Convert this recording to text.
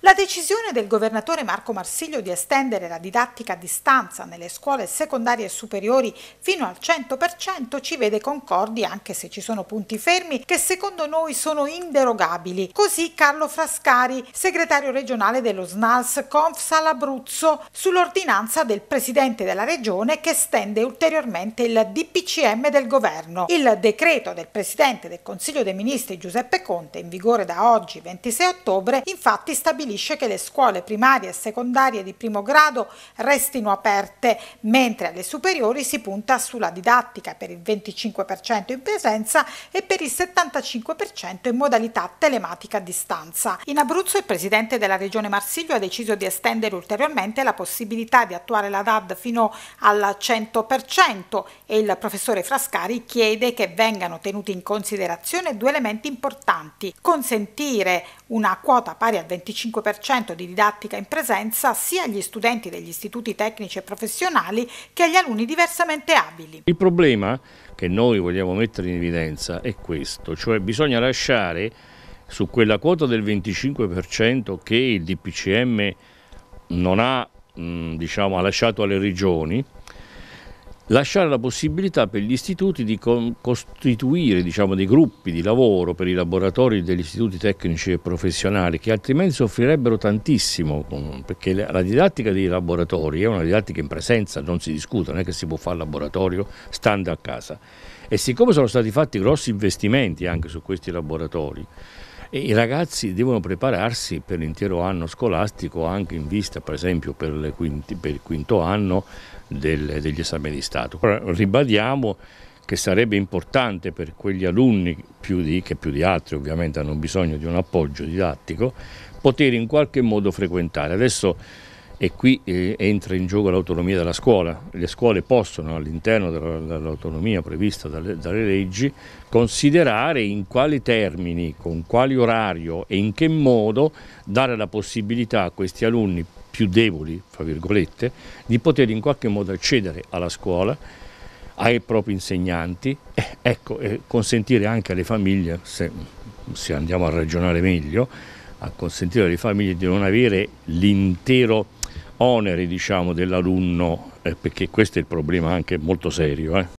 La decisione del governatore Marco Marsiglio di estendere la didattica a distanza nelle scuole secondarie e superiori fino al 100% ci vede concordi anche se ci sono punti fermi che secondo noi sono inderogabili. Così Carlo Frascari, segretario regionale dello SNALS Confsal Abruzzo, sull'ordinanza del presidente della regione che estende ulteriormente il DPCM del governo. Il decreto del presidente del Consiglio dei Ministri Giuseppe Conte, in vigore da oggi 26 ottobre, infatti stabilisce stabilisce che le scuole primarie e secondarie di primo grado restino aperte, mentre alle superiori si punta sulla didattica per il 25% in presenza e per il 75% in modalità telematica a distanza. In Abruzzo il presidente della regione Marsiglio ha deciso di estendere ulteriormente la possibilità di attuare la DAD fino al 100% e il professore Frascari chiede che vengano tenuti in considerazione due elementi importanti, consentire una quota pari al 25% 25% di didattica in presenza sia agli studenti degli istituti tecnici e professionali che agli alunni diversamente abili. Il problema che noi vogliamo mettere in evidenza è questo, cioè bisogna lasciare su quella quota del 25% che il DPCM non ha, diciamo, ha lasciato alle regioni, lasciare la possibilità per gli istituti di costituire diciamo, dei gruppi di lavoro per i laboratori degli istituti tecnici e professionali che altrimenti soffrirebbero tantissimo perché la didattica dei laboratori è una didattica in presenza, non si discute, non è che si può fare laboratorio stando a casa e siccome sono stati fatti grossi investimenti anche su questi laboratori e I ragazzi devono prepararsi per l'intero anno scolastico anche in vista per esempio per, quinti, per il quinto anno del, degli esami di Stato. Ribadiamo che sarebbe importante per quegli alunni più di, che più di altri ovviamente hanno bisogno di un appoggio didattico poter in qualche modo frequentare. Adesso e qui eh, entra in gioco l'autonomia della scuola. Le scuole possono, all'interno dell'autonomia prevista dalle, dalle, leggi, considerare in quali termini, con quali orario e in che modo dare la possibilità a questi alunni più deboli, fra virgolette, di poter in qualche modo accedere alla scuola, ai propri insegnanti eh, ecco, e consentire anche alle famiglie, se, se andiamo a ragionare meglio, a consentire alle famiglie di non avere l'intero oneri diciamo, dell'alunno, eh, perché questo è il problema anche molto serio. Eh.